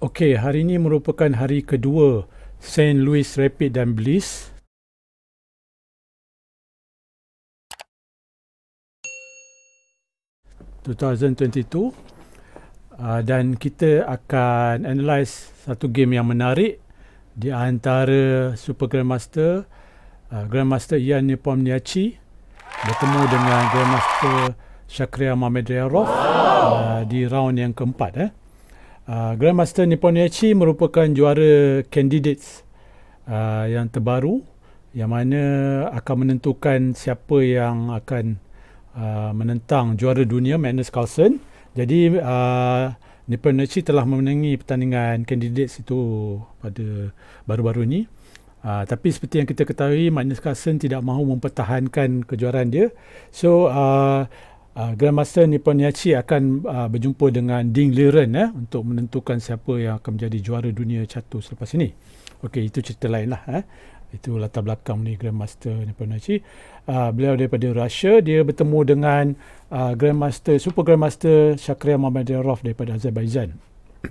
Okey, hari ini merupakan hari kedua St. Louis Rapid dan Bliss. ...2022 uh, ah, dan kita akan analyse satu game yang menarik di antara Super Grandmaster uh, Grandmaster Ian Nepomniachtchi bertemu dengan Grandmaster Shakriya Mamedyarov uh, ah, di round yang keempat eh. Ah, Grandmaster Nippon Yachi merupakan juara candidates uh, yang terbaru yang mana akan menentukan siapa yang akan uh, menentang juara dunia Magnus Carlsen. Jadi uh, Nippon Yachi telah memenangi pertandingan candidates itu pada baru-baru ini. Uh, tapi seperti yang kita ketahui Magnus Carlsen tidak mahu mempertahankan kejuaraan dia. So uh, uh, ah, Grandmaster Nippon Yachi akan uh, berjumpa dengan Ding Liren eh, untuk menentukan siapa yang akan menjadi juara dunia catur selepas ini. Okey, itu cerita lain lah. Eh. Itu latar belakang ni Grandmaster Nippon Yachi. Uh, ah, beliau daripada Rusia. dia bertemu dengan uh, Grandmaster, Super Grandmaster Shakria Mamadarov daripada Azerbaijan.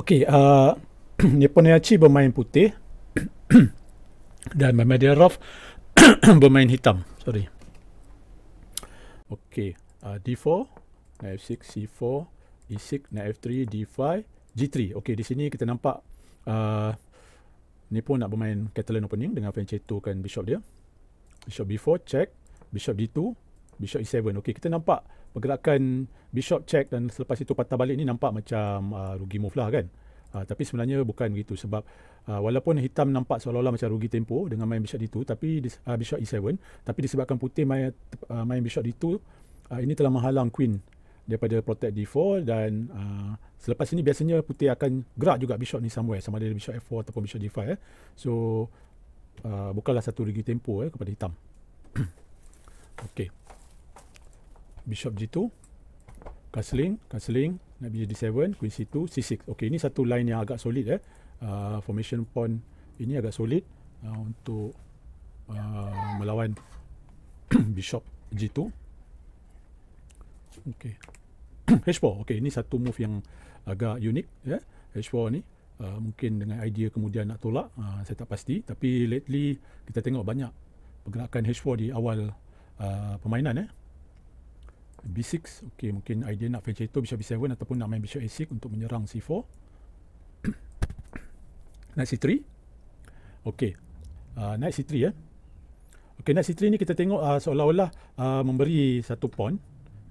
Okey, uh, Nippon Yachi bermain putih dan Mamadarov bermain hitam. Sorry. Okey, uh, D4, F6, C4, E6, Knight F3, D5, G3. Okey, di sini kita nampak uh, ni pun nak bermain Catalan opening dengan Fancetto kan Bishop dia. Bishop B4, check. Bishop D2, Bishop E7. Okey, kita nampak pergerakan Bishop check dan selepas itu patah balik ni nampak macam uh, rugi move lah kan. Uh, tapi sebenarnya bukan begitu sebab uh, walaupun hitam nampak seolah-olah macam rugi tempo dengan main bishop d2 tapi uh, bishop e7 tapi disebabkan putih main uh, main bishop d2 uh, ini telah menghalang queen daripada protect d4 dan uh, selepas ini biasanya putih akan gerak juga bishop ni somewhere sama ada bishop f4 ataupun bishop d5 eh. So uh, bukanlah satu rugi tempo eh, kepada hitam. okay. Bishop g2 castling castling Nabi jadi 7, Queen C2, C6. Okey, ini satu line yang agak solid eh. Uh, formation pawn ini agak solid uh, untuk uh, melawan Bishop G2. Okey. H4. Okey, ini satu move yang agak unik ya. Yeah. H4 ni uh, mungkin dengan idea kemudian nak tolak, uh, saya tak pasti tapi lately kita tengok banyak pergerakan H4 di awal uh, permainan eh. B6 okay, mungkin idea nak fetch itu bishop B7 ataupun nak main bishop A6 untuk menyerang C4 knight C3 okay. uh, ah, knight C3 ya eh. okay, knight C3 ni kita tengok uh, seolah-olah uh, memberi satu pawn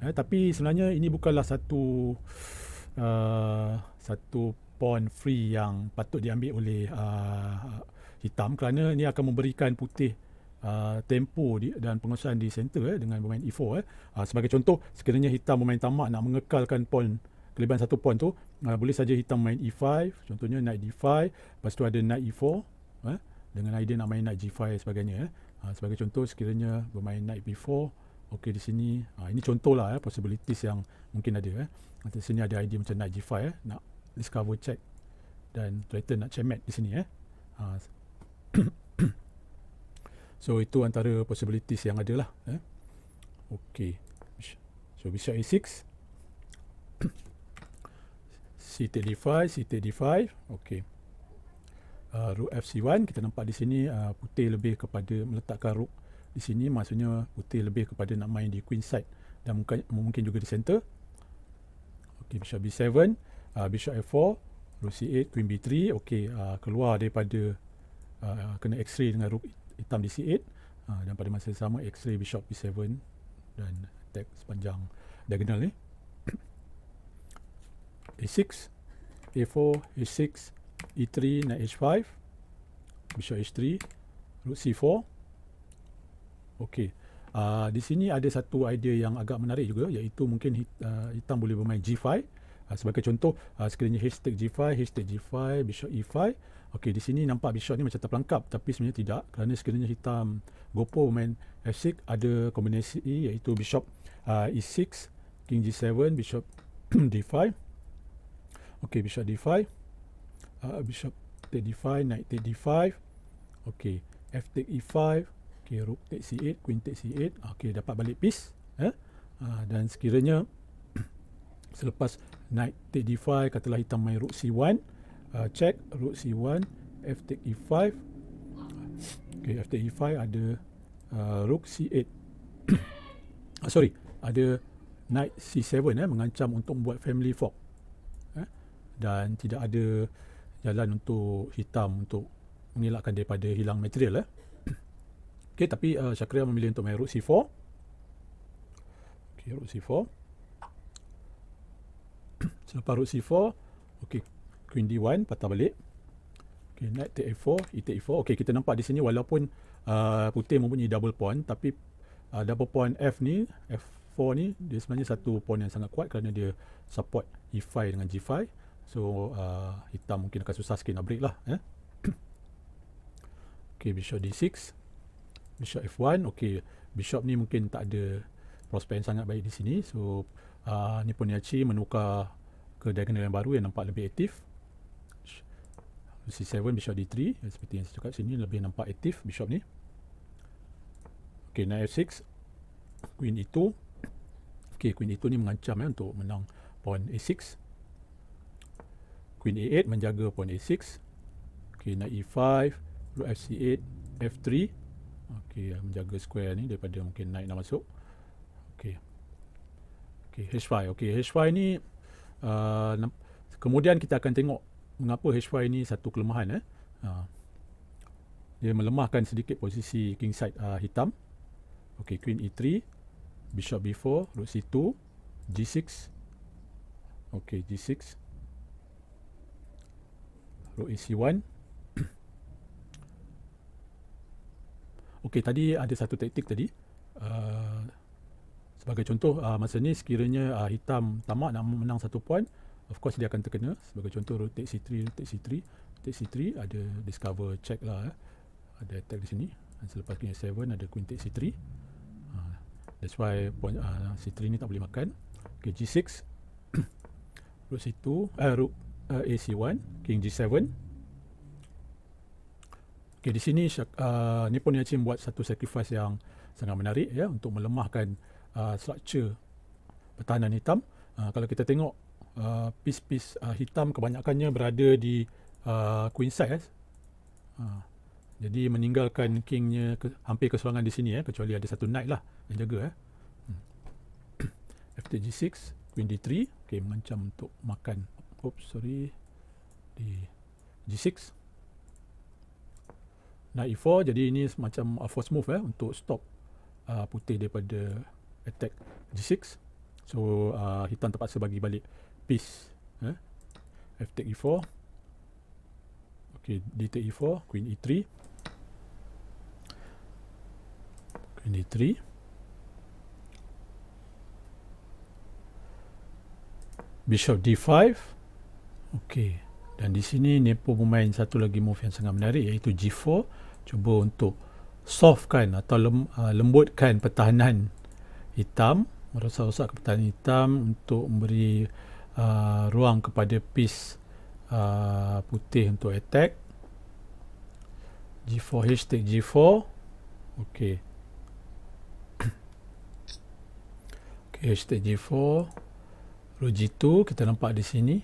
eh, tapi sebenarnya ini bukanlah satu uh, satu pawn free yang patut diambil oleh uh, hitam kerana ini akan memberikan putih uh, tempo di, dan penguasaan di centre eh, dengan bermain e4 eh. uh, sebagai contoh sekiranya hitam bermain tamak nak mengekalkan poin kelebihan satu poin tu uh, boleh saja hitam main e5 contohnya knight d5 lepas tu ada knight e4 eh, dengan idea nak main knight g5 sebagainya eh. uh, sebagai contoh sekiranya bermain knight b4 Okey di sini uh, ini contohlah eh, possibilities yang mungkin ada eh. Di sini ada idea macam knight g5 eh, nak discover check dan threaten nak checkmate di sini eh. Uh, So itu antara possibilities yang ada lah. Eh? Okay. So bisa e6. c take d5, c take d5. Okay. Uh, rook fc1. Kita nampak di sini uh, putih lebih kepada meletakkan rook di sini. Maksudnya putih lebih kepada nak main di queen side. Dan mungkin, mungkin juga di center. Okay. bisa b7. Uh, bishop f4. Rook c8, queen b3. Okay. Uh, keluar daripada uh, kena x-ray dengan rook hitam DC8 uh, ah, dan pada masa yang sama X-ray Bishop P7 dan tag sepanjang diagonal ni. A6, A4, A6, E3, Knight H5, Bishop H3, Rook C4. Okey. Uh, di sini ada satu idea yang agak menarik juga iaitu mungkin hit, uh, hitam boleh bermain G5 uh, ah, sebagai contoh uh, sekiranya H take G5, H take G5, Bishop E5 Okey, di sini nampak Bishop ni macam terpelangkap tapi sebenarnya tidak kerana sekiranya hitam Gopo main F6 ada kombinasi iaitu Bishop uh, E6, King G7, Bishop D5. Okey, Bishop D5. Uh, Bishop D5, Knight take D5. Okey, F take E5. Okey, Rook take C8, Queen take C8. Okey, dapat balik piece. Eh? Uh, dan sekiranya selepas Knight take D5, katalah hitam main Rook C1 uh, check root c1 f take e5 okay f take e5 ada uh, rook c8 ah, sorry ada knight c7 eh mengancam untuk buat family fork eh dan tidak ada jalan untuk hitam untuk mengelakkan daripada hilang material eh okey tapi uh, Syakria memilih untuk main rook c4 okey rook c4 selepas rook c4 okay queen d1 patah balik okay knight take a4 e take e4 okay kita nampak di sini walaupun uh, putih mempunyai double pawn tapi uh, double pawn f ni f4 ni dia sebenarnya satu pawn yang sangat kuat kerana dia support e5 dengan g5 so uh, hitam mungkin akan susah sikit nak break lah eh okay bishop d6 bishop f1 okay bishop ni mungkin tak ada prospek yang sangat baik di sini so uh, ni pun ni menukar ke diagonal yang baru yang nampak lebih aktif C7 Bishop D3 eh, seperti yang saya cakap sini lebih nampak aktif Bishop ni ok Knight F6 Queen E2 ok Queen E2 ni mengancam ya, untuk menang Pawn A6 Queen A8 menjaga Pawn A6 ok Knight E5 Rook f 8 F3 ok menjaga square ni daripada mungkin Knight nak masuk ok ok H5 ok H5 ni uh, kemudian kita akan tengok mengapa H5 ini satu kelemahan eh? Ha. Dia melemahkan sedikit posisi kingside uh, ah, hitam. Okey, queen e3, bishop b4, rook c2, g6. Okey, g6. Rook e c1. Okey, tadi ada satu taktik tadi. Uh, sebagai contoh, uh, masa ni sekiranya uh, hitam tamak nak menang satu point, of course dia akan terkena sebagai contoh rotate C3 rotate C3 rotate C3 ada discover check lah eh. ada attack di sini dan selepas punya 7 ada queen take C3 uh, ah, that's why point, uh, ah, C3 ni tak boleh makan ok G6 rook C2 uh, rook uh, AC1 king G7 Okay, di sini uh, ni pun ni buat satu sacrifice yang sangat menarik ya untuk melemahkan uh, structure pertahanan hitam uh, kalau kita tengok uh, piece-piece uh, hitam kebanyakannya berada di uh, queen size. Eh. Uh, jadi meninggalkan kingnya ke, hampir keseluruhan di sini eh kecuali ada satu knight lah yang jaga eh. Hmm. F to 6 queen D3, okey mengancam untuk makan. Oops, sorry. Di G6. Knight E4, jadi ini macam a uh, move eh untuk stop uh, putih daripada attack G6. So uh, hitam terpaksa bagi balik piece eh? f take e4 okay d take e4 queen e3 queen e3 bishop d5 okay dan di sini Nepo bermain satu lagi move yang sangat menarik iaitu g4 cuba untuk softkan atau lem, uh, lembutkan pertahanan hitam merosak-rosak pertahanan hitam untuk memberi uh, ruang kepada piece uh, putih untuk attack g4h take g4 ok ok h take g4 rook g2 kita nampak di sini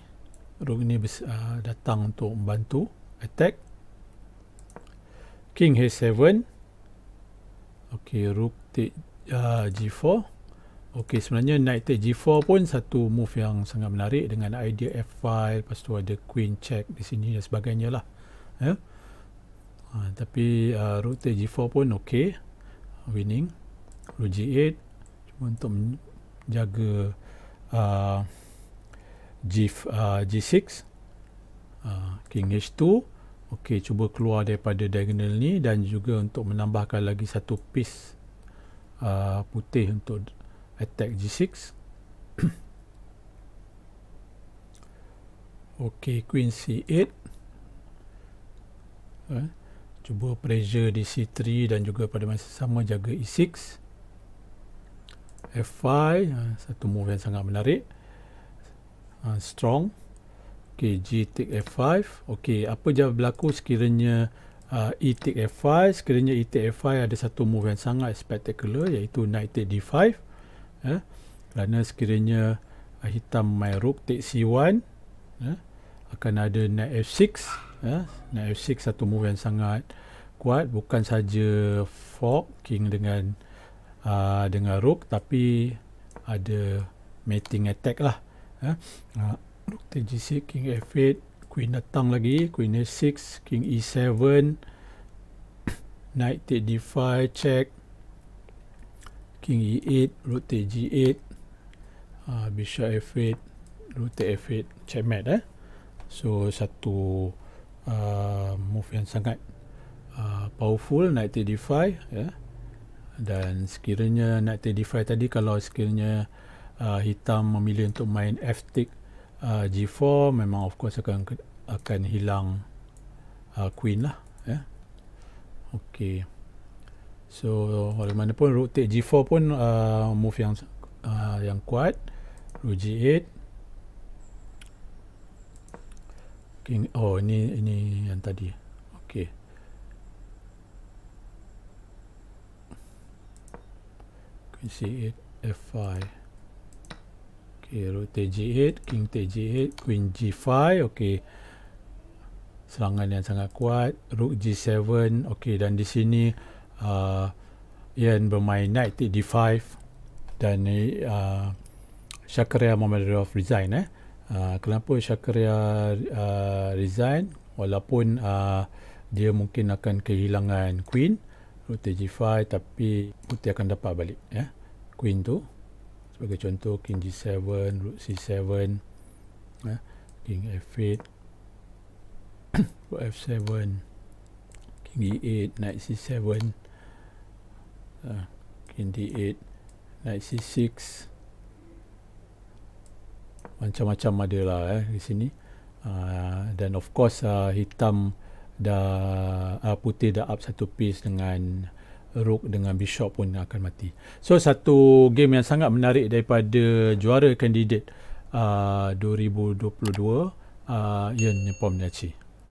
rook ni uh, datang untuk membantu attack king h7 ok rook take uh, g4 Okey, sebenarnya Knight Take G4 pun satu move yang sangat menarik dengan idea F5, lepas tu ada Queen Check di sini dan sebagainya lah. Yeah. Ha, uh, tapi uh, Rook Take G4 pun okey, winning. Rook G8, cuma untuk menjaga uh, G, uh, G6. Uh, King H2, okey cuba keluar daripada diagonal ni dan juga untuk menambahkan lagi satu piece uh, putih untuk attack g6 ok queen c8 eh, cuba pressure di c3 dan juga pada masa sama jaga e6 f5 eh, satu move yang sangat menarik uh, strong ok g take f5 ok apa yang berlaku sekiranya Uh, e take f5 sekiranya e take f5 ada satu move yang sangat spectacular iaitu knight take d5 eh, kerana sekiranya hitam main rook take c1 eh, ha? akan ada knight f6 eh, ha? knight f6 satu move yang sangat kuat bukan saja fork king dengan uh, dengan rook tapi ada mating attack lah eh. uh, rook take g6 king f8 queen datang lagi queen f6 king e7 knight take d5 check King E8, Rook take G8, uh, Bishop F8, Rook take F8, checkmate eh. So satu uh, move yang sangat uh, powerful, Knight take D5 ya. Yeah. Dan sekiranya Knight take D5 tadi kalau sekiranya uh, hitam memilih untuk main F take uh, G4 memang of course akan akan hilang uh, queen lah ya. Yeah. Okey. So wala mana pun rook root G4 pun uh, move yang uh, yang kuat. rook G8. King oh ini ini yang tadi. Okey. Queen C8 F5. Okey, root G8, king G8, queen G5. Okey. Serangan yang sangat kuat. Rook G7. Okey, dan di sini uh, Ian bermain Knight D5 dan ni uh, Shakaria Mamadov resign eh. Uh, kenapa Shakaria uh, resign walaupun uh, dia mungkin akan kehilangan queen rute G5 tapi putih akan dapat balik ya. Eh? Queen tu sebagai contoh king G7, rook C7 Eh? King F8 rook F7 king E8, knight C7 knight c6 macam-macam ada lah eh di sini ah, dan of course uh, hitam dah uh, putih dah up satu piece dengan rook dengan bishop pun akan mati so satu game yang sangat menarik daripada juara kandidat uh, 2022 uh, Ian Nipom Nyachi